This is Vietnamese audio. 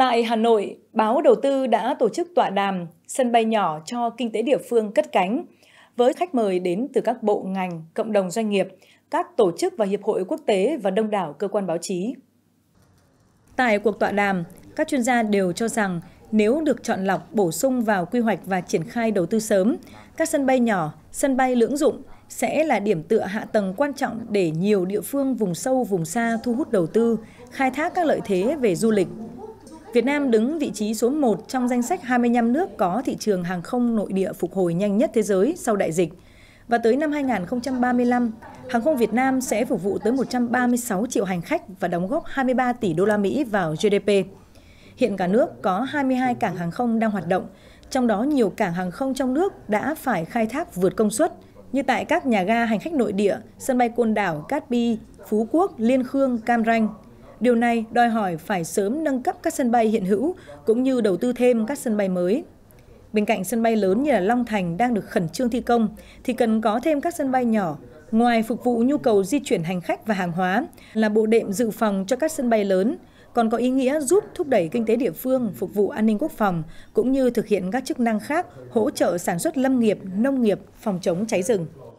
Tại Hà Nội, báo đầu tư đã tổ chức tọa đàm sân bay nhỏ cho kinh tế địa phương cất cánh với khách mời đến từ các bộ ngành, cộng đồng doanh nghiệp, các tổ chức và hiệp hội quốc tế và đông đảo cơ quan báo chí. Tại cuộc tọa đàm, các chuyên gia đều cho rằng nếu được chọn lọc bổ sung vào quy hoạch và triển khai đầu tư sớm, các sân bay nhỏ, sân bay lưỡng dụng sẽ là điểm tựa hạ tầng quan trọng để nhiều địa phương vùng sâu, vùng xa thu hút đầu tư, khai thác các lợi thế về du lịch, Việt Nam đứng vị trí số 1 trong danh sách 25 nước có thị trường hàng không nội địa phục hồi nhanh nhất thế giới sau đại dịch. Và tới năm 2035, hàng không Việt Nam sẽ phục vụ tới 136 triệu hành khách và đóng góp 23 tỷ đô la Mỹ vào GDP. Hiện cả nước có 22 cảng hàng không đang hoạt động, trong đó nhiều cảng hàng không trong nước đã phải khai thác vượt công suất, như tại các nhà ga hành khách nội địa, sân bay Côn Đảo, Cát Bi, Phú Quốc, Liên Khương, Cam Ranh, Điều này đòi hỏi phải sớm nâng cấp các sân bay hiện hữu cũng như đầu tư thêm các sân bay mới. Bên cạnh sân bay lớn như là Long Thành đang được khẩn trương thi công thì cần có thêm các sân bay nhỏ ngoài phục vụ nhu cầu di chuyển hành khách và hàng hóa là bộ đệm dự phòng cho các sân bay lớn còn có ý nghĩa giúp thúc đẩy kinh tế địa phương, phục vụ an ninh quốc phòng cũng như thực hiện các chức năng khác hỗ trợ sản xuất lâm nghiệp, nông nghiệp, phòng chống cháy rừng.